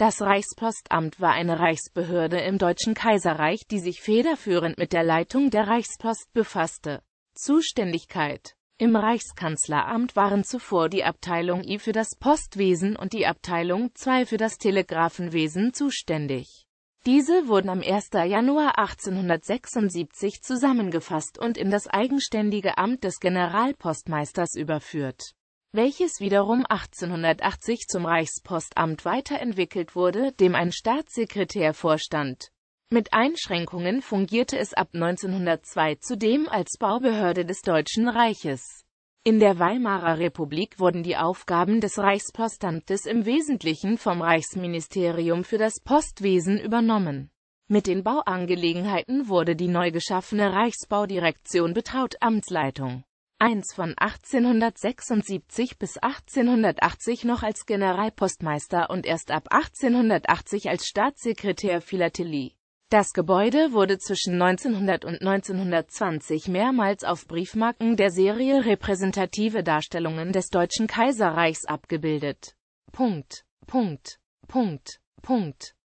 Das Reichspostamt war eine Reichsbehörde im Deutschen Kaiserreich, die sich federführend mit der Leitung der Reichspost befasste. Zuständigkeit Im Reichskanzleramt waren zuvor die Abteilung I für das Postwesen und die Abteilung II für das Telegrafenwesen zuständig. Diese wurden am 1. Januar 1876 zusammengefasst und in das eigenständige Amt des Generalpostmeisters überführt welches wiederum 1880 zum Reichspostamt weiterentwickelt wurde, dem ein Staatssekretär vorstand. Mit Einschränkungen fungierte es ab 1902 zudem als Baubehörde des Deutschen Reiches. In der Weimarer Republik wurden die Aufgaben des Reichspostamtes im Wesentlichen vom Reichsministerium für das Postwesen übernommen. Mit den Bauangelegenheiten wurde die neu geschaffene Reichsbaudirektion betraut Amtsleitung. 1 von 1876 bis 1880 noch als Generalpostmeister und erst ab 1880 als Staatssekretär Philatelie. Das Gebäude wurde zwischen 1900 und 1920 mehrmals auf Briefmarken der Serie repräsentative Darstellungen des Deutschen Kaiserreichs abgebildet. Punkt. Punkt. Punkt. Punkt.